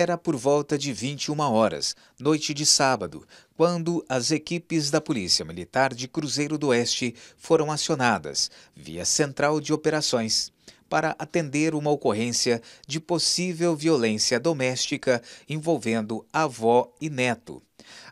Era por volta de 21 horas, noite de sábado, quando as equipes da Polícia Militar de Cruzeiro do Oeste foram acionadas via Central de Operações para atender uma ocorrência de possível violência doméstica envolvendo avó e neto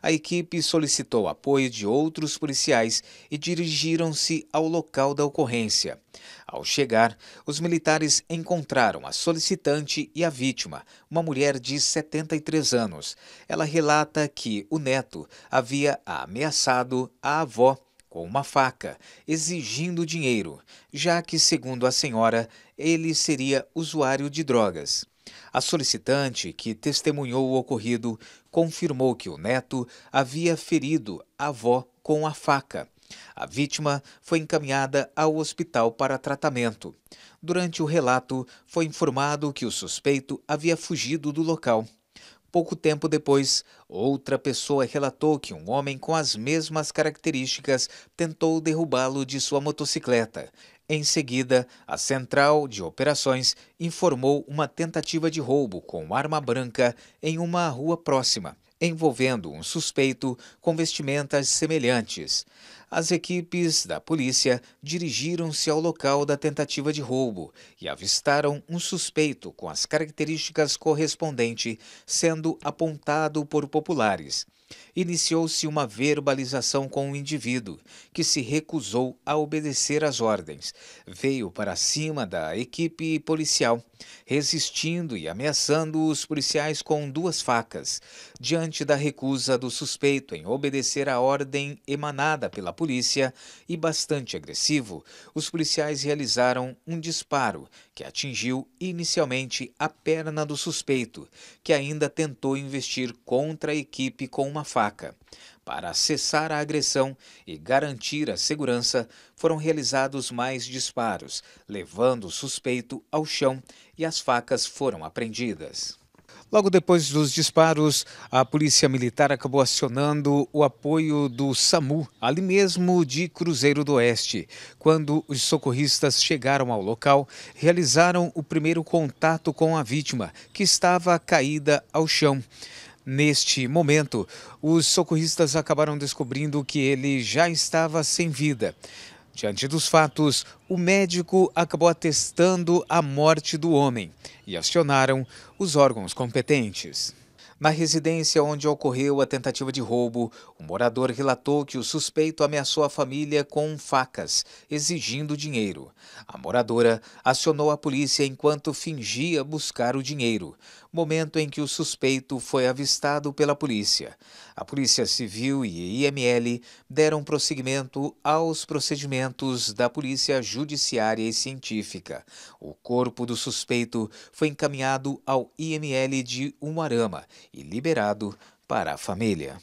a equipe solicitou apoio de outros policiais e dirigiram-se ao local da ocorrência. Ao chegar, os militares encontraram a solicitante e a vítima, uma mulher de 73 anos. Ela relata que o neto havia ameaçado a avó com uma faca, exigindo dinheiro, já que, segundo a senhora, ele seria usuário de drogas. A solicitante, que testemunhou o ocorrido, confirmou que o neto havia ferido a avó com a faca. A vítima foi encaminhada ao hospital para tratamento. Durante o relato, foi informado que o suspeito havia fugido do local. Pouco tempo depois, outra pessoa relatou que um homem com as mesmas características tentou derrubá-lo de sua motocicleta. Em seguida, a Central de Operações informou uma tentativa de roubo com arma branca em uma rua próxima, envolvendo um suspeito com vestimentas semelhantes. As equipes da polícia dirigiram-se ao local da tentativa de roubo e avistaram um suspeito com as características correspondentes sendo apontado por populares. Iniciou-se uma verbalização com o indivíduo, que se recusou a obedecer às ordens. Veio para cima da equipe policial policial, resistindo e ameaçando os policiais com duas facas, diante da recusa do suspeito em obedecer à ordem emanada pela polícia e bastante agressivo, os policiais realizaram um disparo que atingiu inicialmente a perna do suspeito, que ainda tentou investir contra a equipe com uma faca. Para cessar a agressão e garantir a segurança, foram realizados mais disparos, levando o suspeito ao chão e as facas foram apreendidas. Logo depois dos disparos, a Polícia Militar acabou acionando o apoio do SAMU, ali mesmo de Cruzeiro do Oeste. Quando os socorristas chegaram ao local, realizaram o primeiro contato com a vítima, que estava caída ao chão. Neste momento, os socorristas acabaram descobrindo que ele já estava sem vida. Diante dos fatos, o médico acabou atestando a morte do homem e acionaram os órgãos competentes. Na residência onde ocorreu a tentativa de roubo, o um morador relatou que o suspeito ameaçou a família com facas, exigindo dinheiro. A moradora acionou a polícia enquanto fingia buscar o dinheiro, momento em que o suspeito foi avistado pela polícia. A Polícia Civil e IML deram prosseguimento aos procedimentos da Polícia Judiciária e Científica. O corpo do suspeito foi encaminhado ao IML de Umarama e liberado para a família.